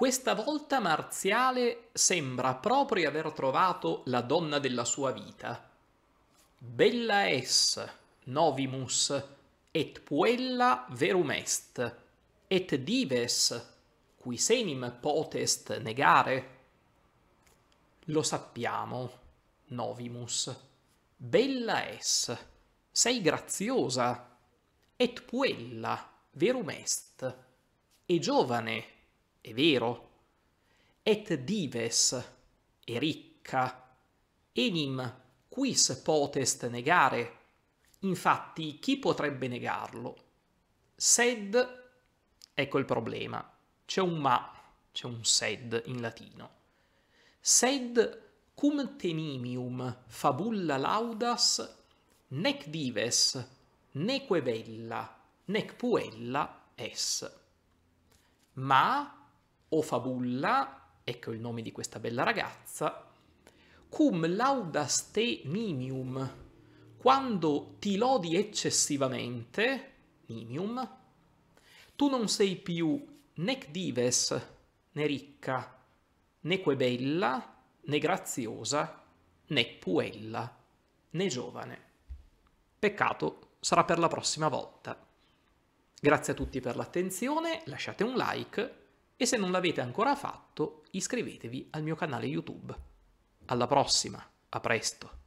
Questa volta Marziale sembra proprio aver trovato la donna della sua vita. Bella es novimus et puella verum est et dives qui senim potest negare lo sappiamo novimus bella es sei graziosa et puella verum est e giovane è vero. Et dives, è ricca, enim quis potest negare? Infatti, chi potrebbe negarlo? Sed, ecco il problema, c'è un ma, c'è un sed in latino. Sed cum tenimium fabulla laudas nec dives, neque vella, nec puella es. Ma fabulla, ecco il nome di questa bella ragazza, cum laudas te nimium, quando ti lodi eccessivamente, nimium, tu non sei più nec dives, né ricca, né quebella, né graziosa, né puella, né giovane. Peccato, sarà per la prossima volta. Grazie a tutti per l'attenzione, lasciate un like e se non l'avete ancora fatto iscrivetevi al mio canale YouTube. Alla prossima, a presto!